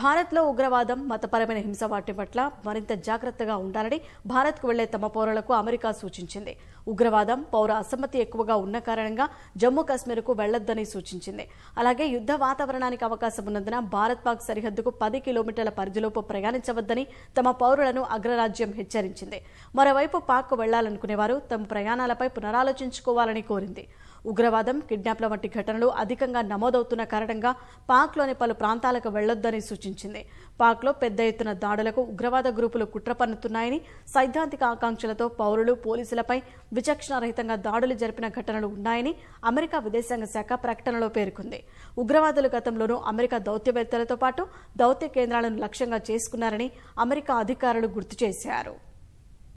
భారత్లో ఉగ్రవాదం మతపరమైన హింస వాటి పట్ల మరింత జాగ్రత్తగా ఉండాలని భారత్కు వెళ్లే తమ పౌరులకు అమెరికా సూచించింది ఉగ్రవాదం పౌర అసమ్మతి ఎక్కువగా ఉన్న కారణంగా జమ్మూ కాశ్మీర్కు వెళ్లొద్దని సూచించింది అలాగే యుద్ధ వాతావరణానికి అవకాశం ఉన్నందున భారత్ పాక్ సరిహద్దుకు పది కిలోమీటర్ల పరిధిలోపు ప్రయాణించవద్దని తమ పౌరులను అగ్రరాజ్యం హెచ్చరించింది మరోవైపు పాక్కు వెళ్లాలనుకునేవారు తమ ప్రయాణాలపై పునరాలోచించుకోవాలని కోరింది ఉగ్రవాదం కిడ్నాప్ల వంటి ఘటనలు అధికంగా నమోదవుతున్న కారణంగా పాక్లోని పలు ప్రాంతాలకు వెళ్లొద్దని సూచించింది పాక్లో పెద్ద ఎత్తున దాడులకు ఉగ్రవాద గ్రూపులు కుట్ర పన్నుతున్నాయని సైద్ధాంతిక ఆకాంక్షలతో పౌరులు పోలీసులపై విచక్షణారహితంగా దాడులు జరిపిన ఘటనలు ఉన్నాయని అమెరికా విదేశాంగ శాఖ ప్రకటనలో పేర్కొంది ఉగ్రవాదులు గతంలోనూ అమెరికా దౌత్యవేత్తలతో పాటు దౌత్య కేంద్రాలను లక్ష్యంగా చేసుకున్నారని అమెరికా అధికారులు గుర్తు చేశారు